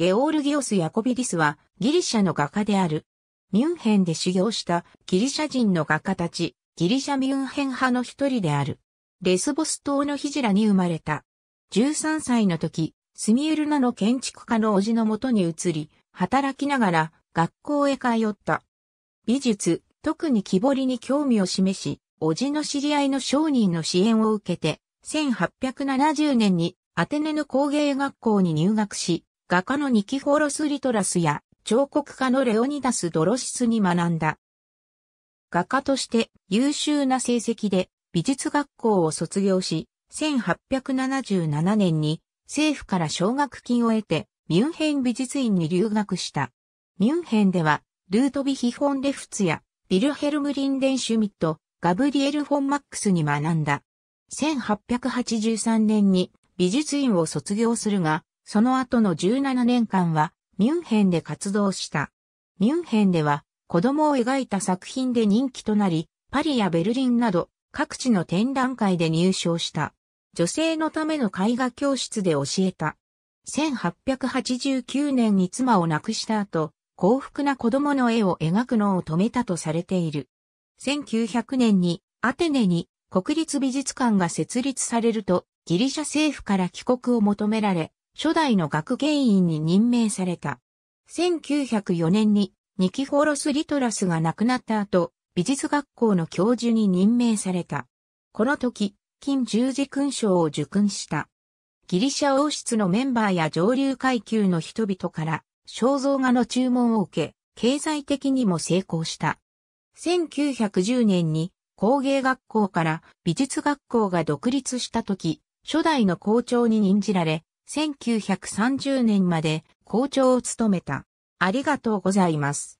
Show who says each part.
Speaker 1: ゲオールギオス・ヤコビディスはギリシャの画家である。ミュンヘンで修行したギリシャ人の画家たち、ギリシャミュンヘン派の一人である。レスボス島のヒジラに生まれた。13歳の時、スミュルナの建築家の叔父のもとに移り、働きながら学校へ通った。美術、特に木彫りに興味を示し、叔父の知り合いの商人の支援を受けて、1870年にアテネの工芸学校に入学し、画家のニキフォロス・リトラスや彫刻家のレオニダス・ドロシスに学んだ。画家として優秀な成績で美術学校を卒業し、1877年に政府から奨学金を得てミュンヘン美術院に留学した。ミュンヘンではルートビヒ・フォン・レフツやビルヘルム・リンデン・シュミット、ガブリエル・フォン・マックスに学んだ。1883年に美術院を卒業するが、その後の17年間はミュンヘンで活動した。ミュンヘンでは子供を描いた作品で人気となり、パリやベルリンなど各地の展覧会で入賞した。女性のための絵画教室で教えた。1889年に妻を亡くした後、幸福な子供の絵を描くのを止めたとされている。1900年にアテネに国立美術館が設立されるとギリシャ政府から帰国を求められ、初代の学芸員に任命された。1904年にニキフォロス・リトラスが亡くなった後、美術学校の教授に任命された。この時、金十字勲章を受勲した。ギリシャ王室のメンバーや上流階級の人々から肖像画の注文を受け、経済的にも成功した。1910年に工芸学校から美術学校が独立した時、初代の校長に任じられ、1930年まで校長を務めた。ありがとうございます。